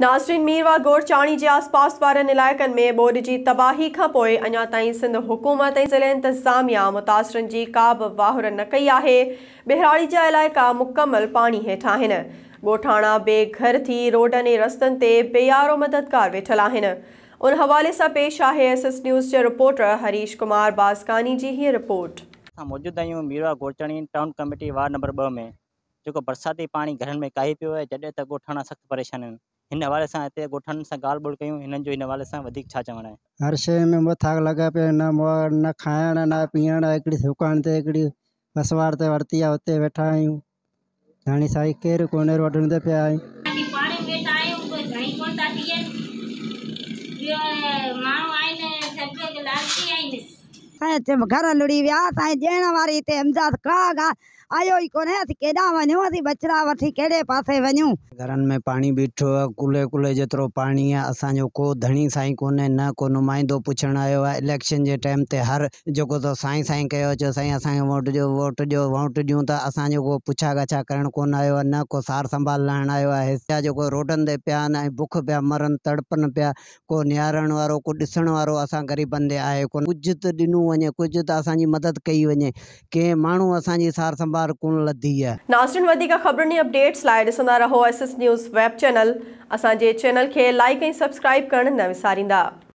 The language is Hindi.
मीरवा गोचाणी के आसपास वारनि इलाइक़नि में बोर्ड जी तबाही हुकूमत जिले इंतजामिया ताईं की का भी वाहर न कई है बिहड़ी जहा इलाइक़ा मुकम्मल पानी हेठां आहिनि बेघर थी रोडनि ऐं बेयारो मददगार वेठल उन हवाले से पेश है S S reporter Harish Kumar Baskani परेशान इन हवाले से हिते ॻोठनि सां ॻाल्हि ॿोल कयूं इन जो हिन हवाले सां वधीक छा चवणु आहे हर शे में ॿ थाग लॻा पिया न मोड़ न खाइण न पीअण हिकिड़ी दुकान ते हिकिड़ी वसवार ते वरिती आहे हुते वेठा आहियूं हाणे साईं केर कोनेर वठण ते आई आहियूं साईं घर लुड़ी विया साईं ॾियण वारी हिते अहमदाबाद का आयो ई कोने असीं केडा वञूं असीं बचरा वठी केड़े पासे वनु घरन में पानी बीठो आहे कुले कुले पानी है आहे जो को धणी साई कोने न को नुमाइंदो पुछण आयो है इलेक्शन जे टाइम ते हर जो को तो साई साई कयो जो साई असांखे वोट जो वोट जो वोट ता त जो को पुछा गछा करण कोन आयो न को सार संभाल लाहिणु आयो है हिस्सा जो को रोडन दे आहिनि ऐं भूख पिया मरनि तड़पन पिया को निहारण वारो को ॾिसण वारो असां ग़रीबनि ते आहे कोन कुझु त ॾिनो वञे कुझु त असांजी मदद कई वञे कंहिं माण्हू असांजी सार संभाल लाइक ऐं सब्सक्राइब करणु न विसारींदा